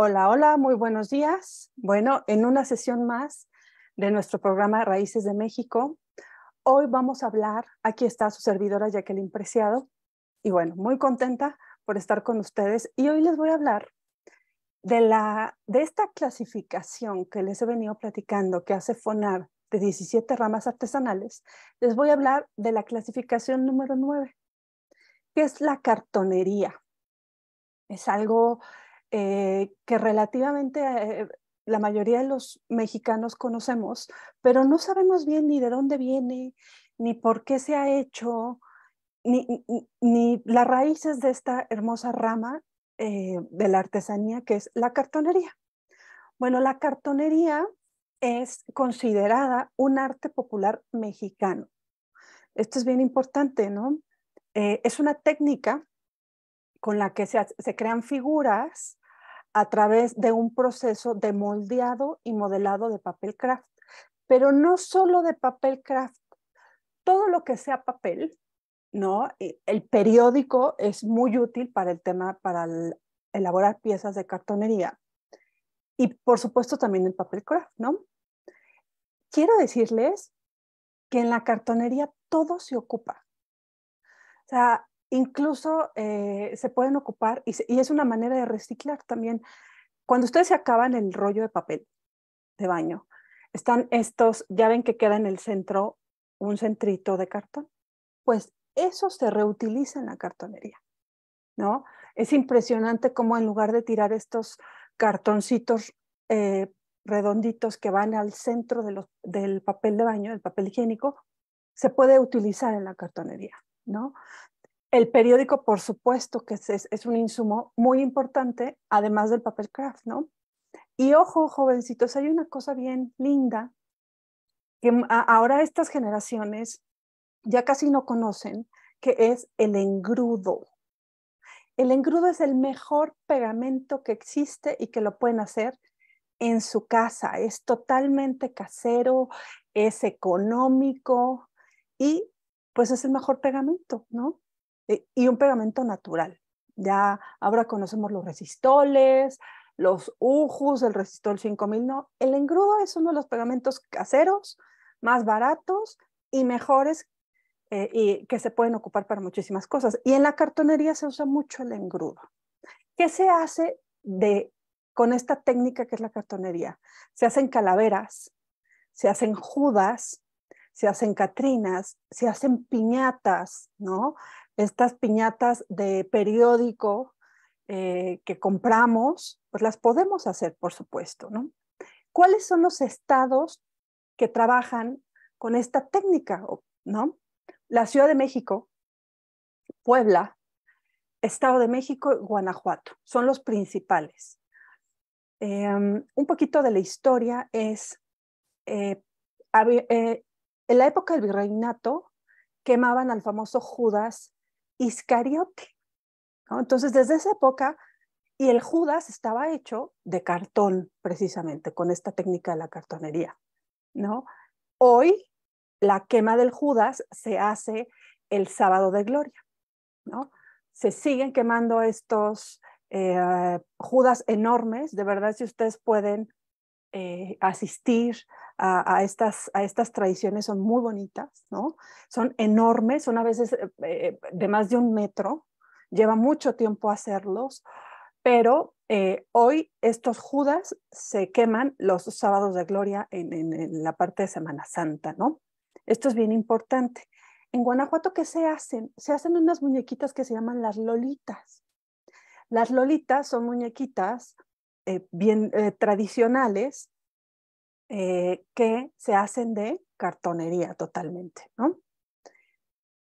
Hola, hola, muy buenos días. Bueno, en una sesión más de nuestro programa Raíces de México, hoy vamos a hablar, aquí está su servidora Jacqueline Preciado, y bueno, muy contenta por estar con ustedes. Y hoy les voy a hablar de, la, de esta clasificación que les he venido platicando que hace FONAR de 17 ramas artesanales. Les voy a hablar de la clasificación número 9, que es la cartonería. Es algo eh, que relativamente eh, la mayoría de los mexicanos conocemos, pero no sabemos bien ni de dónde viene, ni por qué se ha hecho, ni, las raíces de esta hermosa rama eh, de la artesanía que es la cartonería. Bueno, la cartonería es considerada un arte popular mexicano. Esto es bien importante, ¿no? es una técnica con la que se crean figuras a través de un proceso de moldeado y modelado de papel craft. Pero no solo de papel craft, todo lo que sea papel, ¿no? E, el periódico es muy útil para el tema, para elaborar piezas de cartonería. Y por supuesto también el papel craft, ¿no? Quiero decirles que en la cartonería todo se ocupa. O sea, incluso eh, se pueden ocupar y, es una manera de reciclar también. Cuando ustedes se acaban el rollo de papel de baño, están estos, ya ven que queda en el centro un centrito de cartón, pues eso se reutiliza en la cartonería, ¿no? Es impresionante cómo en lugar de tirar estos cartoncitos eh, redonditos que van al centro del papel de baño, del papel higiénico, se puede utilizar en la cartonería, ¿no? El periódico, por supuesto, que es, un insumo muy importante, además del papel craft, ¿no? Y ojo, jovencitos, hay una cosa bien linda que ahora estas generaciones ya casi no conocen, que es el engrudo. El engrudo es el mejor pegamento que existe y que lo pueden hacer en su casa. Es totalmente casero, es económico y pues es el mejor pegamento, ¿no? Eh, y un pegamento natural. Ya ahora conocemos los resistoles, los ujus, el resistol 5000, no. El engrudo es uno de los pegamentos caseros más baratos y mejores eh, y que se pueden ocupar para muchísimas cosas. Y en la cartonería se usa mucho el engrudo. ¿Qué se hace de, con esta técnica que es la cartonería? Se hacen calaveras, se hacen judas, se hacen catrinas, se hacen piñatas, ¿no? Estas piñatas de periódico eh, que compramos, pues las podemos hacer, por supuesto, ¿no? ¿Cuáles son los estados que trabajan con esta técnica, ¿no? La Ciudad de México, Puebla, Estado de México y Guanajuato son los principales. Em, un poquito de la historia es, eh, eh, en la época del virreinato quemaban al famoso Judas Iscariote. Entonces, desde esa época, y el Judas estaba hecho de cartón, precisamente, con esta técnica de la cartonería. Hoy, la quema del Judas se hace el sábado de gloria. Se siguen quemando estos eh, Judas enormes, de verdad, si ustedes pueden eh, asistir a, estas, a tradiciones son muy bonitas, ¿no? Son enormes, son a veces eh, eh, de más de un metro, lleva mucho tiempo hacerlos, pero hoy estos judas se queman los sábados de gloria en, la parte de Semana Santa, ¿no? Esto es bien importante. En Guanajuato, ¿qué se hacen? Se hacen unas muñequitas que se llaman las lolitas. Las lolitas son muñequitas eh, bien eh, tradicionales eh, que se hacen de cartonería totalmente.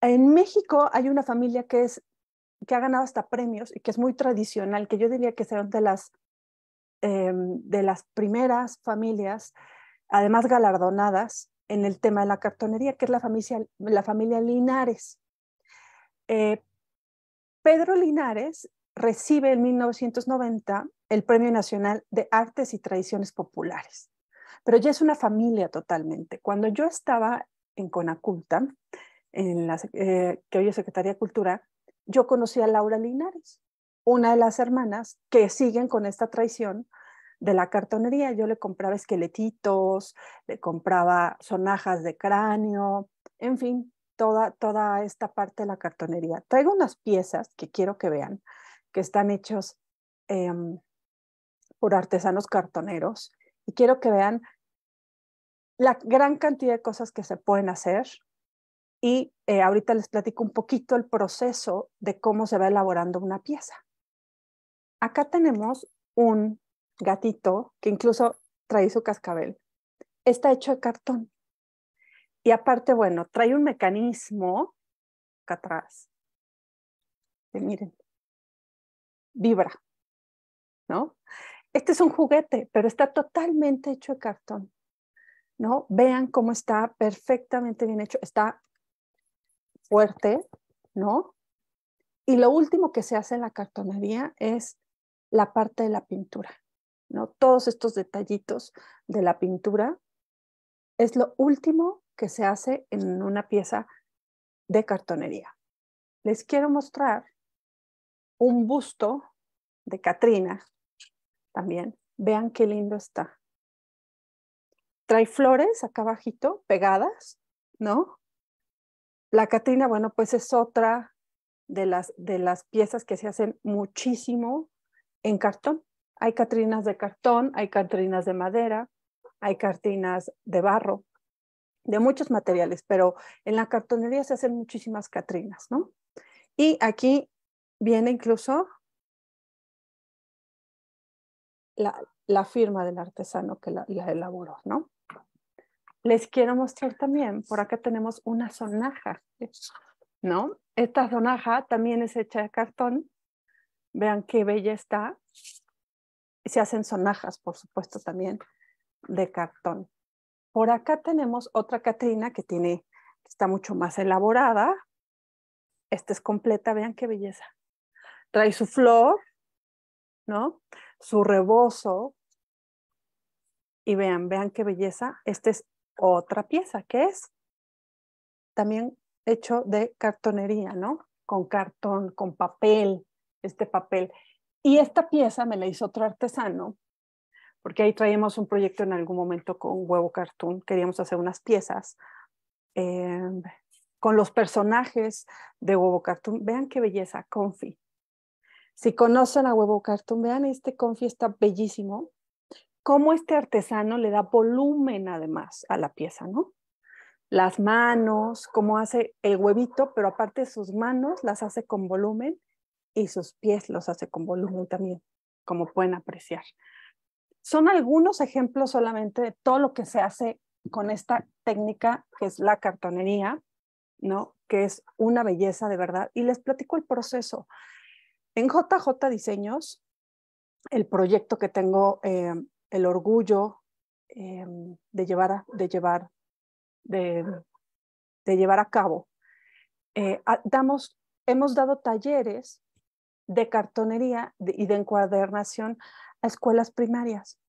En México hay una familia que, es, que ha ganado hasta premios y que es muy tradicional, que yo diría que son de las, em, de las primeras familias, además galardonadas en el tema de la cartonería, que es la familia, la familia Linares. Pedro Linares recibe en 1990 el Premio Nacional de Artes y Tradiciones Populares. Pero ya es una familia totalmente. Cuando yo estaba en Conaculta, en la, eh, que hoy es Secretaría de Cultura, yo conocí a Laura Linares, una de las hermanas que siguen con esta traición de la cartonería. Yo le compraba esqueletitos, le compraba sonajas de cráneo, en fin, toda, toda esta parte de la cartonería. Traigo unas piezas que quiero que vean que están hechos em, por artesanos cartoneros. Y quiero que vean la gran cantidad de cosas que se pueden hacer. Y eh, ahorita les platico un poquito el proceso de cómo se va elaborando una pieza. Acá tenemos un gatito que incluso trae su cascabel. Está hecho de cartón. Y aparte, bueno, trae un mecanismo acá atrás. miren, vibra, ¿no? Este es un juguete, pero está totalmente hecho de cartón, ¿no? Vean cómo está perfectamente bien hecho, está fuerte, ¿no? Y lo último que se hace en la cartonería es la parte de la pintura, ¿no? Todos estos detallitos de la pintura es lo último que se hace en una pieza de cartonería. Les quiero mostrar un busto de catrina también. Vean qué lindo está. Trae flores acá abajito, pegadas, ¿no? La Catrina, bueno, pues es otra de las, de las piezas que se hacen muchísimo en cartón. Hay Catrinas de cartón, hay Catrinas de madera, hay Catrinas de barro, de muchos materiales, pero en la cartonería se hacen muchísimas Catrinas, ¿no? Y aquí viene incluso la, firma del artesano que la, elaboró, ¿no? Les quiero mostrar también, por acá tenemos una sonaja, ¿no? Esta sonaja también es hecha de cartón. Vean qué bella está. Se hacen sonajas, por supuesto, también de cartón. Por acá tenemos otra catrina que tiene, que está mucho más elaborada. Esta es completa, vean qué belleza trae su flor, ¿no? Su rebozo. Y vean, vean qué belleza. Esta es otra pieza que es también hecho de cartonería, ¿no? Con cartón, con papel, este papel. Y esta pieza me la hizo otro artesano, porque ahí traíamos un proyecto en algún momento con Huevo cartón. queríamos hacer unas piezas eh, con los personajes de Huevo cartón. Vean qué belleza, Confi. Si conocen a Huevo Cartón, vean este confi está bellísimo. Cómo este artesano le da volumen además a la pieza, ¿no? Las manos, cómo hace el huevito, pero aparte sus manos las hace con volumen y sus pies los hace con volumen también, como pueden apreciar. Son algunos ejemplos solamente de todo lo que se hace con esta técnica que es la cartonería, ¿no? Que es una belleza de verdad. Y les platico el proceso. En JJ Diseños, el proyecto que tengo eh, el orgullo eh, de, llevar, de, llevar, de, llevar a cabo, eh, damos, hemos dado talleres de cartonería y de encuadernación a escuelas primarias.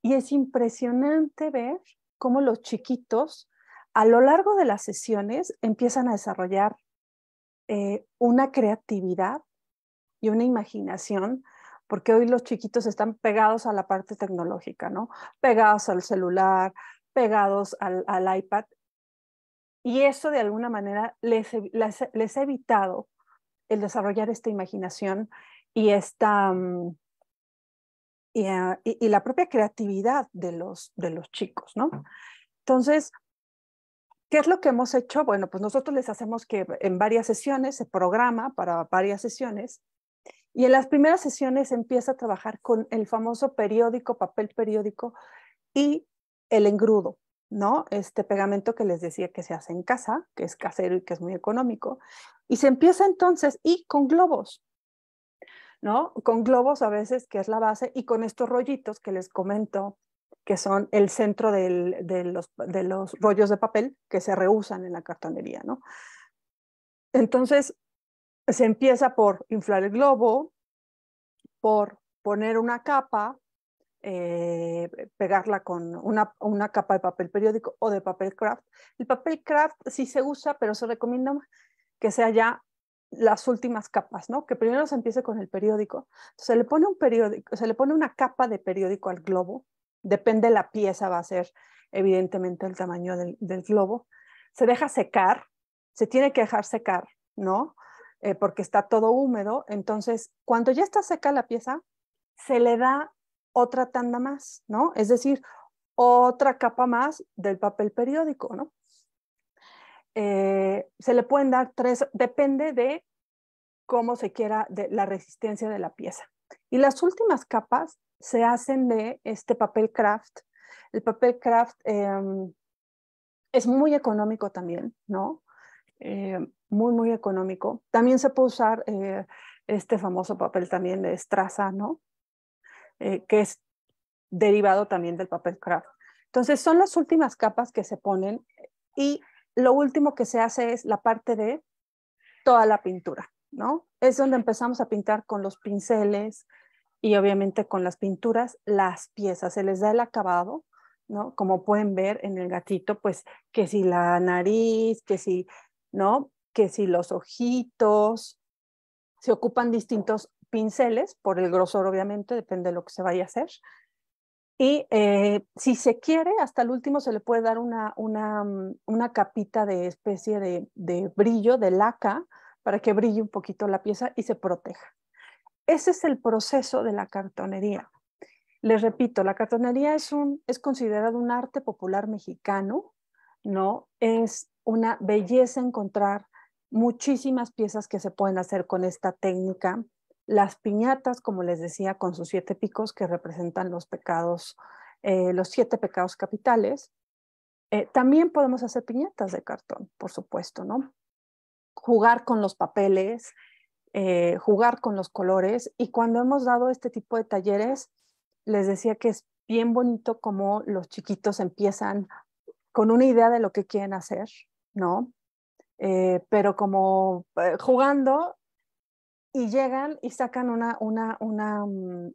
Y es impresionante ver cómo los chiquitos a lo largo de las sesiones empiezan a desarrollar una creatividad y una imaginación, porque hoy los chiquitos están pegados a la parte tecnológica, ¿no? Pegados al celular, pegados al, iPad. Y eso de alguna manera les, ha evitado el desarrollar esta imaginación y esta... Mm, ah, la propia creatividad de los, de los chicos, ¿no? Entonces, ¿Qué es lo que hemos hecho? Bueno, pues nosotros les hacemos que en varias sesiones, se programa para varias sesiones, y en las primeras sesiones empieza a trabajar con el famoso periódico, papel periódico y el engrudo, ¿no? Este pegamento que les decía que se hace en casa, que es casero y que es muy económico. Y se empieza entonces, y con globos, ¿no? Con globos a veces, que es la base, y con estos rollitos que les comento, que son el centro de, los, de los rollos de papel que se reusan en la cartonería, ¿no? Entonces, se empieza por inflar el globo, por poner una capa, eh, pegarla con una, capa de papel periódico o de papel craft. El papel craft sí se usa, pero se recomienda que sea ya las últimas capas, ¿no? Que primero se empiece con el periódico. Se le pone un periódico, se le pone una capa de periódico al globo. Depende la pieza, va a ser evidentemente el tamaño del globo. Se deja secar, se tiene que dejar secar, ¿no? Eh, porque está todo húmedo. Entonces, cuando ya está seca la pieza, se le da otra tanda más, ¿no? Es decir, otra capa más del papel periódico, ¿no? Eh, se le pueden dar tres, depende de cómo se quiera, de la resistencia de la pieza. Y las últimas capas se hacen de este papel craft. El papel craft em, es muy económico también, ¿no? Eh, muy, muy económico. También se puede usar eh, este famoso papel también de estraza, ¿no? Eh, que es derivado también del papel craft. Entonces, son las últimas capas que se ponen y lo último que se hace es la parte de toda la pintura, ¿no? Es donde empezamos a pintar con los pinceles y obviamente con las pinturas las piezas. Se les da el acabado, ¿no? Como pueden ver en el gatito, pues que si la nariz, que si ¿no? Que si los ojitos, se ocupan distintos pinceles, por el grosor obviamente, depende de lo que se vaya a hacer. Y eh, si se quiere, hasta el último se le puede dar una, mm, una, capita de especie de, de, brillo, de laca, para que brille un poquito la pieza y se proteja. Ese es el proceso de la cartonería. Les repito, la cartonería es, un, es considerado un arte popular mexicano, ¿no? Es una belleza encontrar muchísimas piezas que se pueden hacer con esta técnica. Las piñatas, como les decía, con sus siete picos que representan los pecados, eh, los siete pecados capitales. Eh, también podemos hacer piñatas de cartón, por supuesto, ¿no? Jugar con los papeles, eh, jugar con los colores. Y cuando hemos dado este tipo de talleres, les decía que es bien bonito como los chiquitos empiezan con una idea de lo que quieren hacer, ¿no? Eh, pero como eh, jugando y llegan y sacan una, una, mm,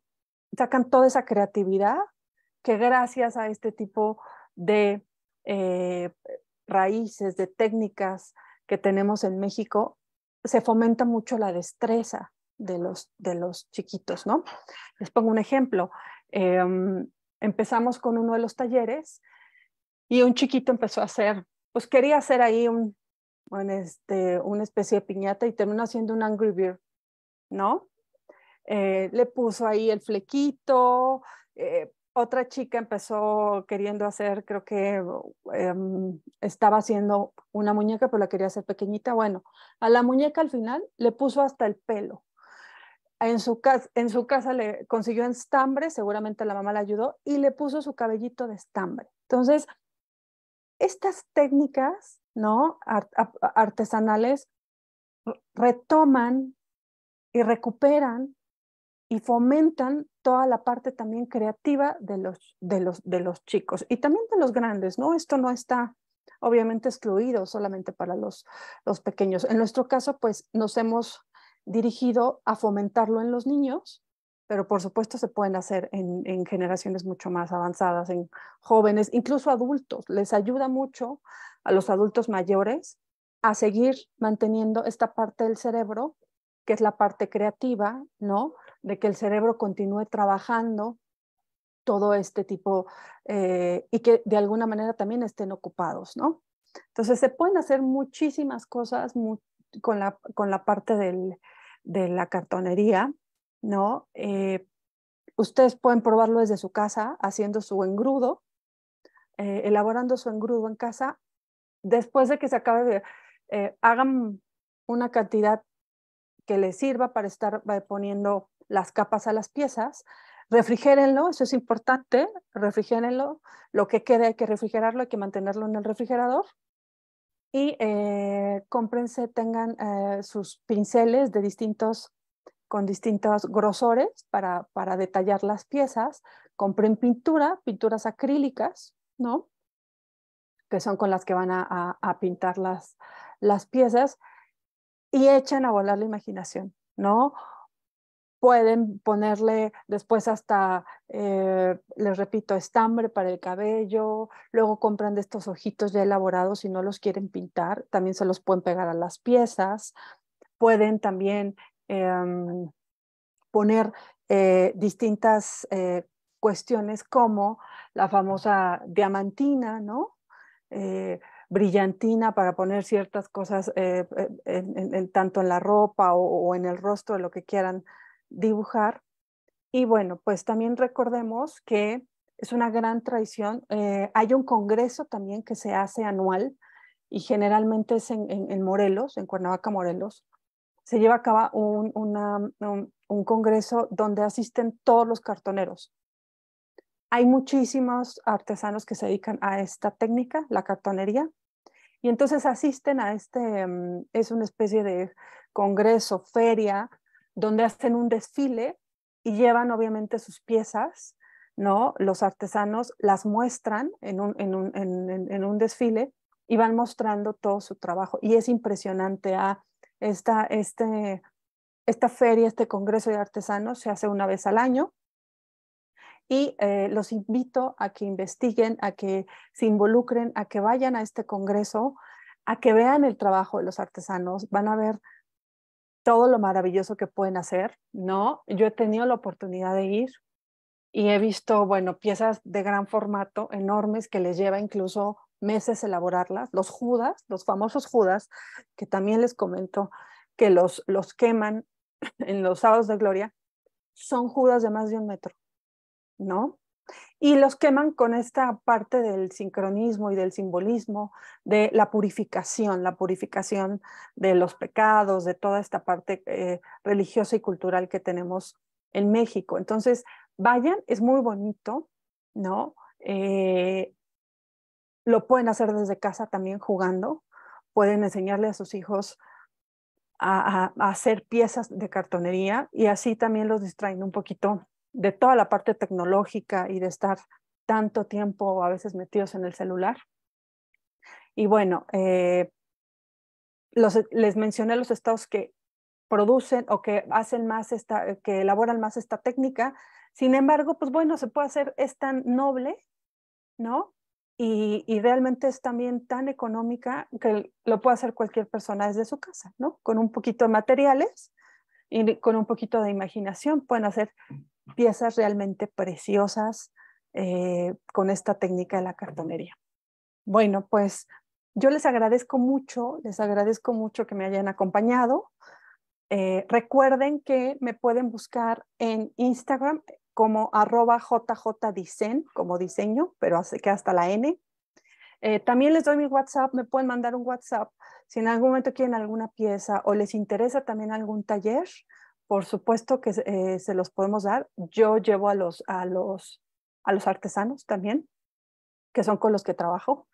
sacan toda esa creatividad que gracias a este tipo de eh, raíces, de técnicas que tenemos en México, se fomenta mucho la destreza de los, de los chiquitos, ¿no? Les pongo un ejemplo. Em, empezamos con uno de los talleres y un chiquito empezó a hacer pues quería hacer ahí un, este, una especie de piñata y terminó haciendo un Angry Bear, ¿no? Eh, le puso ahí el flequito, eh, otra chica empezó queriendo hacer, creo que em, estaba haciendo una muñeca, pero la quería hacer pequeñita. Bueno, a la muñeca al final le puso hasta el pelo. En su, casa, en su casa le consiguió estambre, seguramente la mamá la ayudó, y le puso su cabellito de estambre. Entonces, estas técnicas, ¿no? artesanales retoman y recuperan y fomentan toda la parte también creativa de los, chicos y también de los grandes, ¿no? Esto no está obviamente excluido solamente para los, los pequeños. En nuestro caso, pues nos hemos dirigido a fomentarlo en los niños pero por supuesto se pueden hacer en, generaciones mucho más avanzadas, en jóvenes, incluso adultos. Les ayuda mucho a los adultos mayores a seguir manteniendo esta parte del cerebro, que es la parte creativa, ¿no? De que el cerebro continúe trabajando todo este tipo eh, y que de alguna manera también estén ocupados, ¿no? Entonces se pueden hacer muchísimas cosas con, la, parte de la cartonería ¿no? Eh, ustedes pueden probarlo desde su casa, haciendo su engrudo, eh, elaborando su engrudo en casa. Después de que se acabe eh, hagan una cantidad que les sirva para estar poniendo las capas a las piezas. Refrigérenlo, eso es importante, refrigérenlo. Lo que quede hay que refrigerarlo, hay que mantenerlo en el refrigerador. Y eh, cómprense, tengan sus pinceles de distintos con distintos grosores para, para detallar las piezas. compren pintura, pinturas acrílicas, ¿no? Que son con las que van a, a, pintar las, las piezas y echan a volar la imaginación, ¿no? Pueden ponerle después hasta, eh, les repito, estambre para el cabello, luego compran de estos ojitos ya elaborados si no los quieren pintar, también se los pueden pegar a las piezas, pueden también Em, poner eh, distintas eh, cuestiones como la famosa diamantina, ¿no? Eh, brillantina para poner ciertas cosas tanto en la ropa o, en el rostro, de lo que quieran dibujar. Y bueno, pues también recordemos que es una gran traición. hay un congreso también que se hace anual y generalmente es en Morelos, en Cuernavaca, Morelos, se lleva a cabo un, un, congreso donde asisten todos los cartoneros. Hay muchísimos artesanos que se dedican a esta técnica, la cartonería, y entonces asisten a este, mm, es una especie de congreso, feria, donde hacen un desfile y llevan obviamente sus piezas, ¿no? Los artesanos las muestran en un, en, un desfile y van mostrando todo su trabajo. Y es impresionante a este, esta, feria, este Congreso de Artesanos se hace una vez al año y eh, los invito a que investiguen, a que se involucren, a que vayan a este Congreso, a que vean el trabajo de los artesanos. Van a ver todo lo maravilloso que pueden hacer, ¿no? Yo he tenido la oportunidad de ir y he visto, bueno, piezas de gran formato, enormes, que les lleva incluso meses elaborarlas. Los judas, los famosos judas, que también les comento que los, los queman en los sábados de gloria, son judas de más de un metro, ¿no? Y los queman con esta parte del sincronismo y del simbolismo de la purificación, la purificación de los pecados, de toda esta parte eh, religiosa y cultural que tenemos en México. Entonces, vayan, es muy bonito, ¿no? Eh, lo pueden hacer desde casa también jugando. Pueden enseñarle a sus hijos a, hacer piezas de cartonería y así también los distraen un poquito de toda la parte tecnológica y de estar tanto tiempo a veces metidos en el celular. Y bueno, eh, les mencioné los estados que producen o que hacen más esta, eh, que elaboran más esta técnica. Sin embargo, pues bueno, se puede hacer es tan noble, ¿no? y, realmente es también tan económica que lo puede hacer cualquier persona desde su casa, ¿no? Con un poquito de materiales y con un poquito de imaginación pueden hacer piezas realmente preciosas eh, con esta técnica de la cartonería. Bueno, pues yo les agradezco mucho, les agradezco mucho que me hayan acompañado. Eh, recuerden que me pueden buscar en Instagram como arroba jjdicen, como diseño, pero hace hasta la N. Eh, también les doy mi WhatsApp, me pueden mandar un WhatsApp si en algún momento quieren alguna pieza o les interesa también algún taller, por supuesto que se eh, los podemos dar. Yo llevo a los, a, los, a los artesanos también, que son con los que trabajo.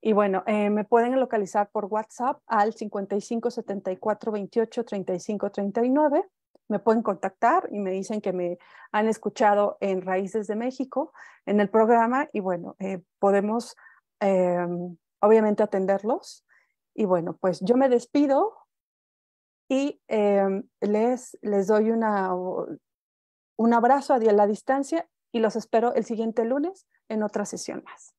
Y bueno, eh, me pueden localizar por WhatsApp al 55 74 28 35 39 me pueden contactar y me dicen que me han escuchado en Raíces de México, en el programa, y bueno, eh, podemos em, obviamente atenderlos. Y bueno, pues yo me despido y em, les, les doy una, un abrazo a la distancia y los espero el siguiente lunes en otra sesión más.